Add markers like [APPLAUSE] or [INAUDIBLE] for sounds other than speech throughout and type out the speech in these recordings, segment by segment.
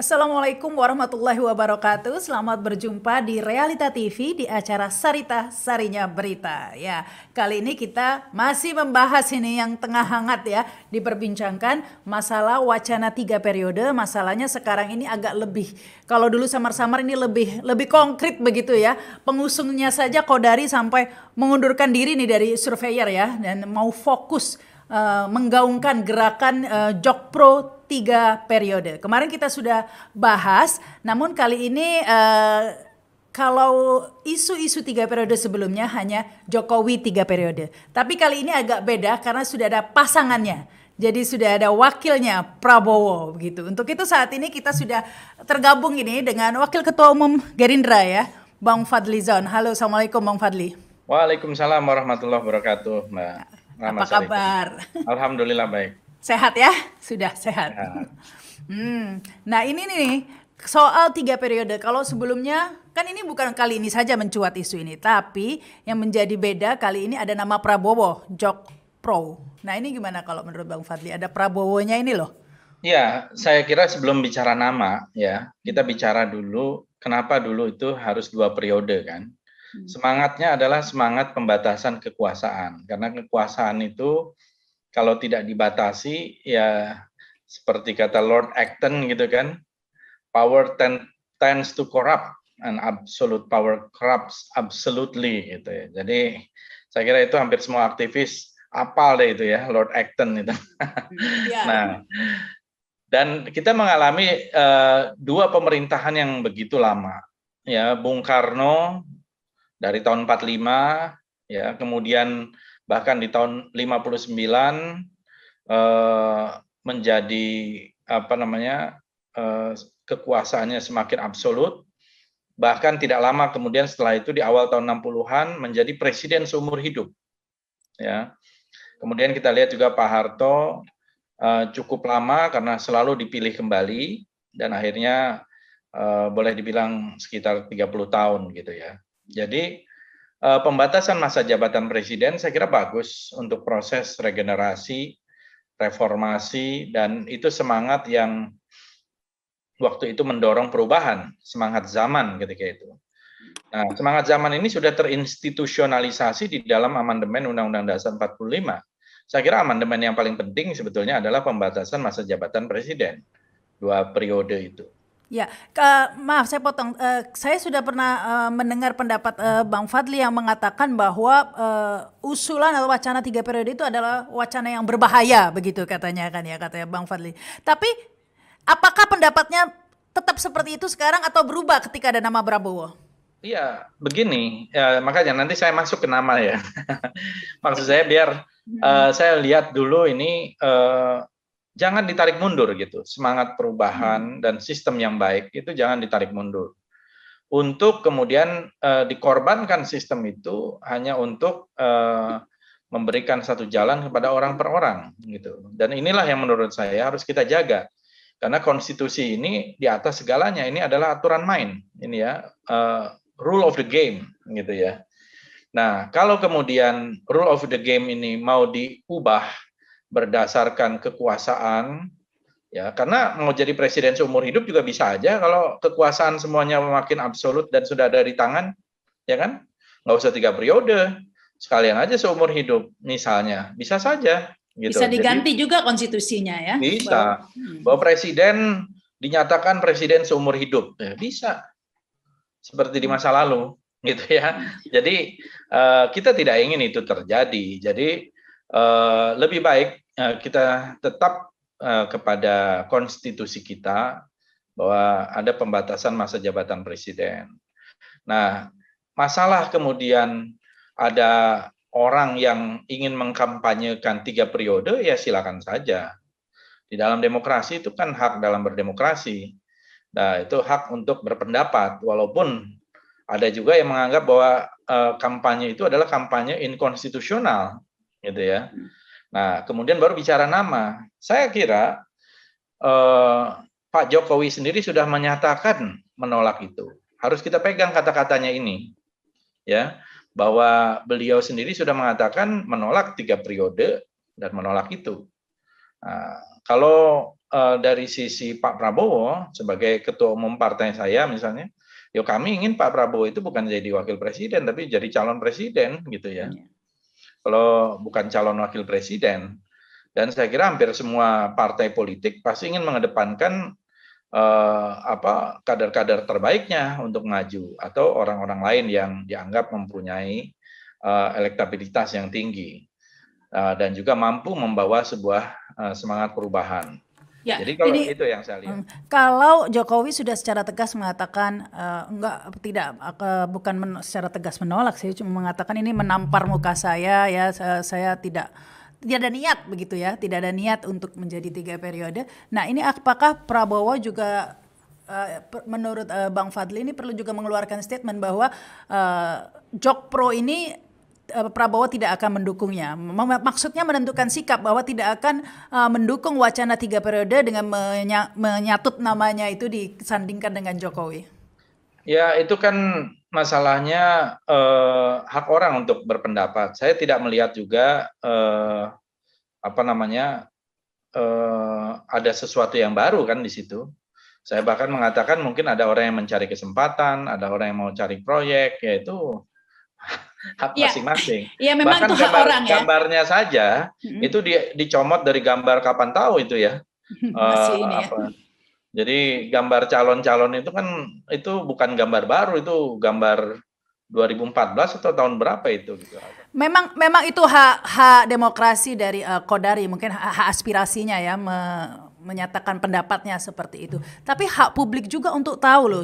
Assalamualaikum warahmatullahi wabarakatuh. Selamat berjumpa di Realita TV di acara Sarita Sarinya Berita. Ya, kali ini kita masih membahas ini yang tengah hangat ya, diperbincangkan masalah wacana tiga periode. Masalahnya sekarang ini agak lebih kalau dulu samar-samar ini lebih lebih konkret begitu ya. Pengusungnya saja Kodari sampai mengundurkan diri nih dari surveyor ya dan mau fokus Uh, menggaungkan gerakan uh, Jokpro tiga periode. Kemarin kita sudah bahas, namun kali ini uh, kalau isu-isu tiga periode sebelumnya hanya Jokowi tiga periode. Tapi kali ini agak beda karena sudah ada pasangannya. Jadi sudah ada wakilnya Prabowo begitu. Untuk itu saat ini kita sudah tergabung ini dengan Wakil Ketua Umum Gerindra ya, Bang Fadlizon. Halo, Assalamualaikum Bang Fadli. Waalaikumsalam warahmatullahi wabarakatuh, Mbak. Apa kabar? Alhamdulillah baik. Sehat ya? Sudah sehat. sehat. Hmm. Nah ini nih soal tiga periode. Kalau sebelumnya kan ini bukan kali ini saja mencuat isu ini, tapi yang menjadi beda kali ini ada nama Prabowo, Jok Pro. Nah ini gimana kalau menurut Bang Fadli ada Prabowo-nya ini loh? Ya, saya kira sebelum bicara nama ya kita bicara dulu kenapa dulu itu harus dua periode kan. Hmm. Semangatnya adalah semangat pembatasan kekuasaan karena kekuasaan itu kalau tidak dibatasi ya seperti kata Lord Acton gitu kan, power ten, tends to corrupt and absolute power corrupts absolutely gitu ya. Jadi saya kira itu hampir semua aktivis apal deh itu ya Lord Acton itu. Hmm, yeah. nah, dan kita mengalami uh, dua pemerintahan yang begitu lama. Ya, Bung Karno dari tahun 45 ya, kemudian bahkan di tahun 59 eh, menjadi apa namanya eh, kekuasaannya semakin absolut bahkan tidak lama kemudian setelah itu di awal tahun 60-an menjadi presiden seumur hidup ya kemudian kita lihat juga Pak Harto eh, cukup lama karena selalu dipilih kembali dan akhirnya eh, boleh dibilang sekitar 30 tahun gitu ya jadi Eh, pembatasan masa jabatan presiden saya kira bagus untuk proses regenerasi, reformasi, dan itu semangat yang waktu itu mendorong perubahan, semangat zaman ketika itu. Nah, semangat zaman ini sudah terinstitusionalisasi di dalam amandemen Undang-Undang Dasar 45. Saya kira amandemen yang paling penting sebetulnya adalah pembatasan masa jabatan presiden dua periode itu. Ya, ke, eh, maaf saya potong. Uh, saya sudah pernah uh, mendengar pendapat uh, Bang Fadli yang mengatakan bahwa uh, usulan atau wacana tiga periode itu adalah wacana yang berbahaya, begitu katanya kan ya katanya Bang Fadli. Tapi apakah pendapatnya tetap seperti itu sekarang atau berubah ketika ada nama Prabowo? Iya, begini. Ya, makanya nanti saya masuk ke nama ya. [LAUGHS] Maksud saya biar uh, saya lihat dulu ini. Uh, jangan ditarik mundur gitu. Semangat perubahan hmm. dan sistem yang baik itu jangan ditarik mundur. Untuk kemudian uh, dikorbankan sistem itu hanya untuk uh, memberikan satu jalan kepada orang per orang gitu. Dan inilah yang menurut saya harus kita jaga. Karena konstitusi ini di atas segalanya ini adalah aturan main ini ya uh, rule of the game gitu ya. Nah, kalau kemudian rule of the game ini mau diubah berdasarkan kekuasaan ya karena mau jadi presiden seumur hidup juga bisa aja kalau kekuasaan semuanya makin absolut dan sudah ada di tangan ya kan nggak usah tiga periode sekalian aja seumur hidup misalnya bisa saja gitu. bisa diganti jadi, juga konstitusinya ya bisa bahwa, hmm. bahwa presiden dinyatakan presiden seumur hidup ya, bisa seperti di masa lalu gitu ya jadi uh, kita tidak ingin itu terjadi jadi uh, lebih baik Eh, kita tetap eh, kepada konstitusi kita bahwa ada pembatasan masa jabatan presiden. Nah, masalah kemudian ada orang yang ingin mengkampanyekan tiga periode, ya silakan saja. Di dalam demokrasi itu kan hak dalam berdemokrasi. Nah, itu hak untuk berpendapat, walaupun ada juga yang menganggap bahwa eh, kampanye itu adalah kampanye inkonstitusional, gitu ya. Hmm. Nah, kemudian baru bicara nama. Saya kira eh, Pak Jokowi sendiri sudah menyatakan menolak itu. Harus kita pegang kata-katanya ini. Ya, bahwa beliau sendiri sudah mengatakan menolak tiga periode dan menolak itu. Nah, kalau eh, dari sisi Pak Prabowo sebagai ketua umum partai saya misalnya, yo ya kami ingin Pak Prabowo itu bukan jadi wakil presiden tapi jadi calon presiden gitu ya. ya kalau bukan calon wakil presiden. Dan saya kira hampir semua partai politik pasti ingin mengedepankan eh, kader-kader terbaiknya untuk maju atau orang-orang lain yang dianggap mempunyai eh, elektabilitas yang tinggi eh, dan juga mampu membawa sebuah eh, semangat perubahan. Ya, Jadi kalau jadi, itu yang saya lihat. Hmm, kalau Jokowi sudah secara tegas mengatakan uh, enggak tidak uh, bukan men, secara tegas menolak saya cuma mengatakan ini menampar muka saya ya saya, saya tidak tidak ada niat begitu ya, tidak ada niat untuk menjadi tiga periode. Nah, ini apakah Prabowo juga eh, menurut Bang Fadli ini perlu juga mengeluarkan statement bahwa uh, Jokpro ini Eh, Prabowo tidak akan mendukungnya. Maksudnya menentukan sikap bahwa tidak akan eh, mendukung wacana tiga periode dengan menyatut namanya itu disandingkan dengan Jokowi. Ya itu kan masalahnya eh, hak orang untuk berpendapat. Saya tidak melihat juga eh, apa namanya eh, ada sesuatu yang baru kan di situ. Saya bahkan mengatakan mungkin ada orang yang mencari kesempatan, ada orang yang mau cari proyek, yaitu hak ya. masing-masing. Ya. [LAUGHS] ya, memang Bahkan itu hak gambar, orang ya. Gambarnya saja hmm. itu di, dicomot dari gambar kapan tahu itu ya. Eh, masih uh, ini ya. apa. ya. Jadi gambar calon-calon itu kan itu bukan gambar baru itu gambar 2014 atau tahun berapa itu gitu. Memang memang itu hak hak demokrasi dari uh, Kodari mungkin hak, hak aspirasinya ya me, menyatakan pendapatnya seperti itu. Tapi hak publik juga untuk tahu loh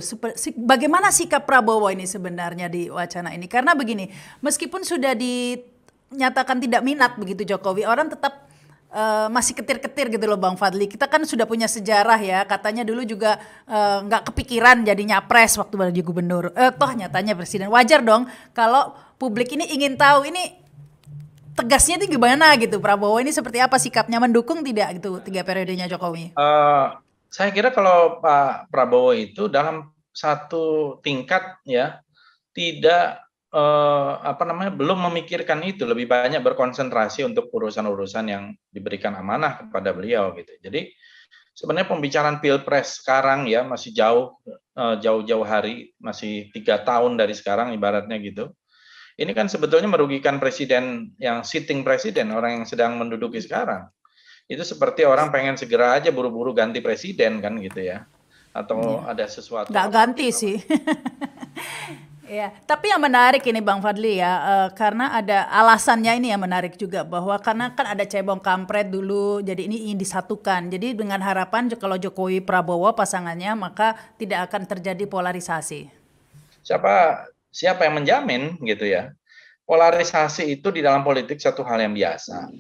bagaimana sikap Prabowo ini sebenarnya di wacana ini. Karena begini, meskipun sudah dinyatakan tidak minat begitu Jokowi, orang tetap uh, masih ketir-ketir gitu loh Bang Fadli. Kita kan sudah punya sejarah ya, katanya dulu juga eh, nggak uh, kepikiran jadi nyapres waktu jadi gubernur. Eh, toh nyatanya presiden. Wajar dong kalau publik ini ingin tahu ini tegasnya itu gimana gitu Prabowo ini seperti apa sikapnya mendukung tidak gitu tiga periodenya Jokowi? Uh, saya kira kalau Pak Prabowo itu dalam satu tingkat ya tidak uh, apa namanya belum memikirkan itu lebih banyak berkonsentrasi untuk urusan-urusan yang diberikan amanah kepada beliau gitu. Jadi sebenarnya pembicaraan pilpres sekarang ya masih jauh eh, jauh-jauh hari masih tiga tahun dari sekarang ibaratnya gitu ini kan sebetulnya merugikan presiden yang sitting presiden, orang yang sedang menduduki sekarang. Itu seperti orang pengen segera aja buru-buru ganti presiden kan gitu ya. Atau ya. ada sesuatu. Nggak ganti apa. Gitu. sih. [LAUGHS] Ya, tapi yang menarik ini Bang Fadli ya, uh, karena ada alasannya ini yang menarik juga bahwa karena kan ada cebong kampret dulu, jadi ini ingin disatukan. Jadi dengan harapan kalau Jokowi Prabowo pasangannya maka tidak akan terjadi polarisasi. Siapa Siapa yang menjamin gitu ya? Polarisasi itu di dalam politik satu hal yang biasa.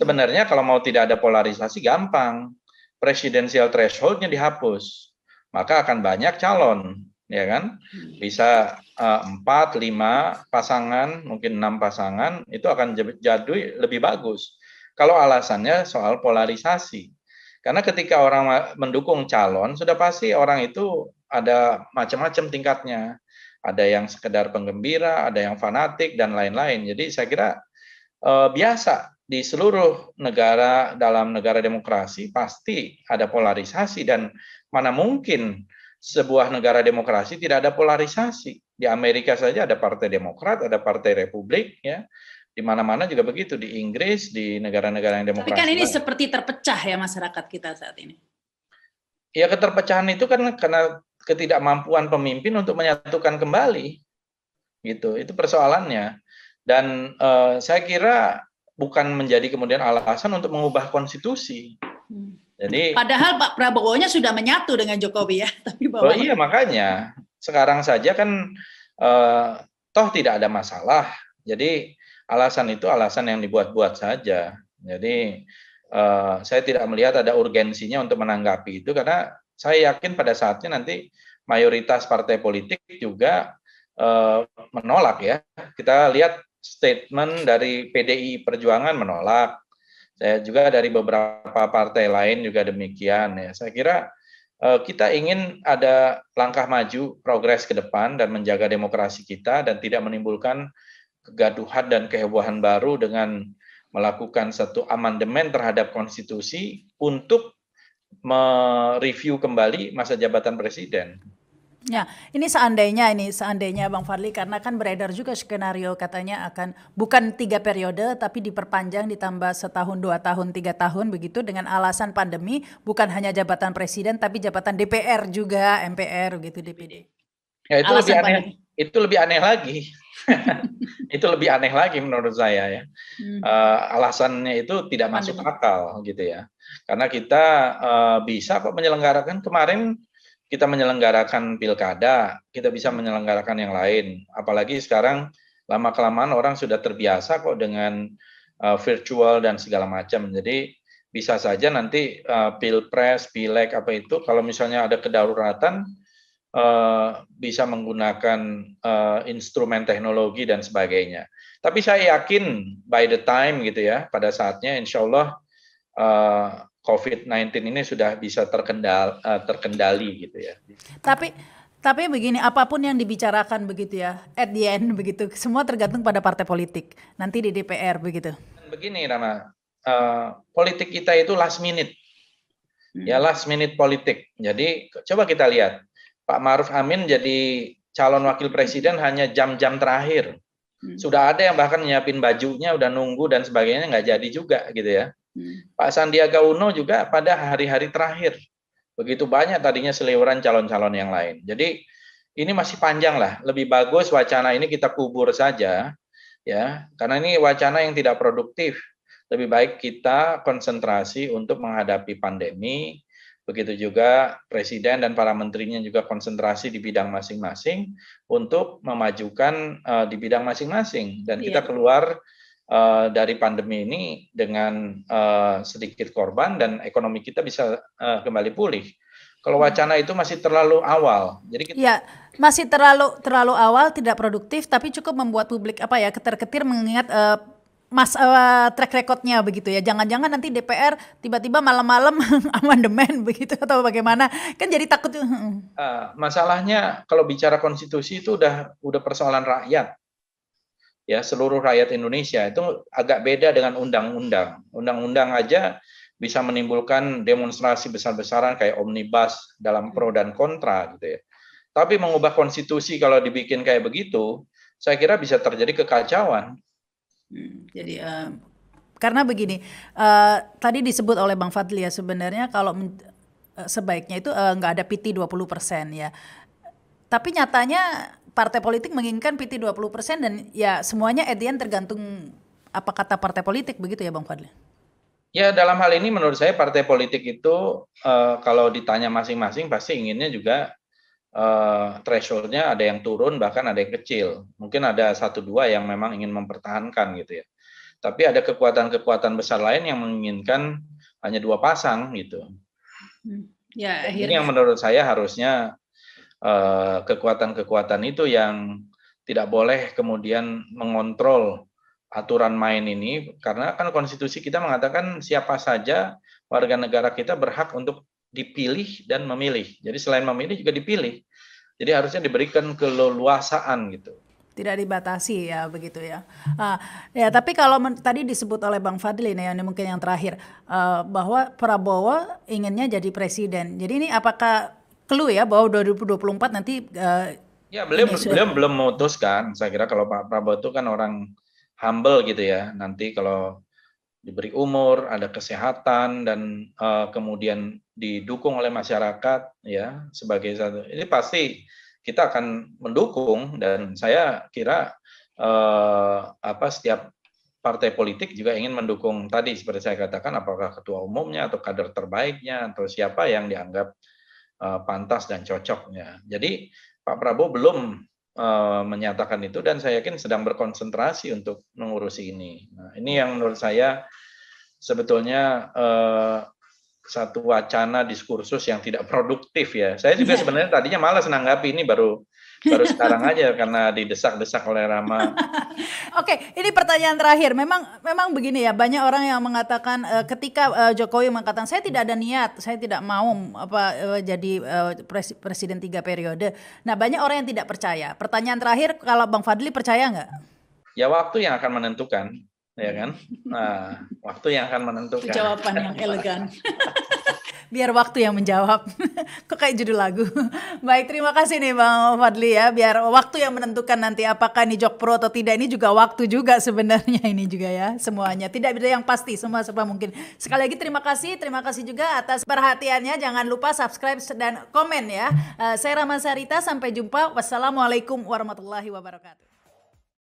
Sebenarnya kalau mau tidak ada polarisasi gampang. Presidensial thresholdnya dihapus. Maka akan banyak calon, ya kan? Bisa eh, empat, uh, lima pasangan, mungkin enam pasangan, itu akan jadi lebih bagus. Kalau alasannya soal polarisasi. Karena ketika orang mendukung calon, sudah pasti orang itu ada macam-macam tingkatnya ada yang sekedar penggembira, ada yang fanatik dan lain-lain. Jadi saya kira e, biasa di seluruh negara dalam negara demokrasi pasti ada polarisasi dan mana mungkin sebuah negara demokrasi tidak ada polarisasi. Di Amerika saja ada partai Demokrat, ada partai Republik ya. Di mana-mana juga begitu di Inggris, di negara-negara yang demokrasi. Tapi kan ini seperti terpecah ya masyarakat kita saat ini. Ya keterpecahan itu kan karena ketidakmampuan pemimpin untuk menyatukan kembali. Gitu. Itu persoalannya. Dan uh, saya kira bukan menjadi kemudian alasan untuk mengubah konstitusi. Hmm. Jadi padahal Pak Prabowo-nya sudah menyatu dengan Jokowi ya, [LAUGHS] tapi bahwa Oh iya makanya sekarang saja kan uh, toh tidak ada masalah. Jadi alasan itu alasan yang dibuat-buat saja. Jadi Eh, saya tidak melihat ada urgensinya untuk menanggapi itu karena saya yakin pada saatnya nanti mayoritas partai politik juga eh, menolak ya. Kita lihat statement dari PDI Perjuangan menolak. Saya juga dari beberapa partai lain juga demikian ya. Saya kira eh, kita ingin ada langkah maju, progres ke depan dan menjaga demokrasi kita dan tidak menimbulkan kegaduhan dan kehebohan baru dengan melakukan satu amandemen terhadap konstitusi untuk mereview kembali masa jabatan presiden. Ya, ini seandainya ini seandainya Bang Farli karena kan beredar juga skenario katanya akan bukan tiga periode tapi diperpanjang ditambah setahun dua tahun tiga tahun begitu dengan alasan pandemi bukan hanya jabatan presiden tapi jabatan DPR juga MPR gitu DPD. Ya itu alasan lebih aneh. Pandemi itu lebih aneh lagi. [LAUGHS] itu lebih aneh lagi menurut saya ya. Hmm. Uh, alasannya itu tidak masuk akal gitu ya. Karena kita uh, bisa kok menyelenggarakan kemarin kita menyelenggarakan pilkada, kita bisa menyelenggarakan yang lain. Apalagi sekarang lama kelamaan orang sudah terbiasa kok dengan uh, virtual dan segala macam. Jadi bisa saja nanti uh, pilpres, pileg apa itu kalau misalnya ada kedaruratan Eh, bisa menggunakan uh, instrumen teknologi dan sebagainya. Tapi saya yakin by the time gitu ya, pada saatnya insya Allah uh, eh, COVID-19 ini sudah bisa terkendal, uh, terkendali gitu ya. Tapi tapi begini, apapun yang dibicarakan begitu ya, at the end begitu, semua tergantung pada partai politik. Nanti di DPR begitu. Begini Rama, uh, politik kita itu last minute. Ya last minute politik. Jadi coba kita lihat Pak Maruf Amin jadi calon wakil presiden hanya jam-jam terakhir. Hmm. Sudah ada yang bahkan nyiapin bajunya, udah nunggu dan sebagainya nggak jadi juga gitu ya. Hmm. Pak Sandiaga Uno juga pada hari-hari terakhir. Begitu banyak tadinya seliweran calon-calon yang lain. Jadi ini masih panjang lah. Lebih bagus wacana ini kita kubur saja ya. Karena ini wacana yang tidak produktif. Lebih baik kita konsentrasi untuk menghadapi pandemi, Begitu juga presiden dan para menterinya juga konsentrasi di bidang masing-masing untuk memajukan uh, di bidang masing-masing dan iya. kita keluar uh, dari pandemi ini dengan uh, sedikit korban dan ekonomi kita bisa uh, kembali pulih. Kalau iya. wacana itu masih terlalu awal, jadi kita ya, masih terlalu terlalu awal, tidak produktif, tapi cukup membuat publik apa ya keterketir ketir mengingat uh, mas uh, track recordnya begitu ya jangan-jangan nanti DPR tiba-tiba malam-malam [LAUGHS] amandemen begitu atau bagaimana kan jadi takut uh, masalahnya kalau bicara konstitusi itu udah udah persoalan rakyat ya seluruh rakyat Indonesia itu agak beda dengan undang-undang undang-undang aja bisa menimbulkan demonstrasi besar-besaran kayak omnibus dalam hmm. pro dan kontra gitu ya tapi mengubah konstitusi kalau dibikin kayak begitu saya kira bisa terjadi kekacauan jadi uh, karena begini, uh, tadi disebut oleh Bang Fadli ya sebenarnya kalau eh, sebaiknya itu nggak uh, ada PT 20% ya. Tapi nyatanya partai politik menginginkan PT 20% dan ya semuanya at the end tergantung apa kata partai politik begitu ya Bang Fadli. Ya dalam hal ini menurut saya partai politik itu uh, kalau ditanya masing-masing pasti inginnya juga uh, thresholdnya ada yang turun bahkan ada yang kecil mungkin ada satu dua yang memang ingin mempertahankan gitu ya tapi ada kekuatan-kekuatan besar lain yang menginginkan hanya dua pasang gitu hmm. ya ini yang menurut saya harusnya eh, kekuatan-kekuatan uh, itu yang tidak boleh kemudian mengontrol aturan main ini karena kan konstitusi kita mengatakan siapa saja warga negara kita berhak untuk dipilih dan memilih. Jadi selain memilih juga dipilih. Jadi harusnya diberikan keleluasaan gitu tidak dibatasi ya begitu ya. Uh, ya tapi kalau men- tadi disebut oleh Bang Fadli nih yang mungkin yang terakhir uh, bahwa Prabowo inginnya jadi presiden. Jadi ini apakah clue ya bahwa 2024 nanti uh, ya beliau sudah... beliau belum memutuskan. Saya kira kalau Pak Prabowo itu kan orang humble gitu ya. Nanti kalau diberi umur, ada kesehatan dan uh, kemudian didukung oleh masyarakat ya sebagai satu. Ini pasti kita akan mendukung dan saya kira uh, apa setiap partai politik juga ingin mendukung tadi seperti saya katakan apakah ketua umumnya atau kader terbaiknya atau siapa yang dianggap uh, pantas dan cocoknya. Jadi Pak Prabowo belum Eh, menyatakan itu dan saya yakin sedang berkonsentrasi untuk mengurusi ini. Nah, ini yang menurut saya sebetulnya eh, satu wacana diskursus yang tidak produktif ya. Saya juga iya. sebenarnya tadinya malas menanggapi ini baru baru sekarang aja karena didesak-desak oleh Rama. [LAUGHS] Oke, okay, ini pertanyaan terakhir. Memang memang begini ya, banyak orang yang mengatakan uh, ketika uh, Jokowi mengatakan saya tidak ada niat, saya tidak mau apa uh, jadi uh, pres presiden tiga periode. Nah, banyak orang yang tidak percaya. Pertanyaan terakhir, kalau Bang Fadli percaya nggak? Ya waktu yang akan menentukan, ya kan? Nah, waktu yang akan menentukan. Jawaban yang elegan. [LAUGHS] biar waktu yang menjawab. [LAUGHS] Kok kayak judul lagu. [LAUGHS] Baik, terima kasih nih Bang Fadli ya. Biar waktu yang menentukan nanti apakah ini Jok Pro atau tidak. Ini juga waktu juga sebenarnya ini juga ya semuanya. Tidak ada yang pasti, semua semua mungkin. Sekali lagi terima kasih, terima kasih juga atas perhatiannya. Jangan lupa subscribe dan komen ya. Eh, saya Rama Sarita, sampai jumpa. Wassalamualaikum warahmatullahi wabarakatuh.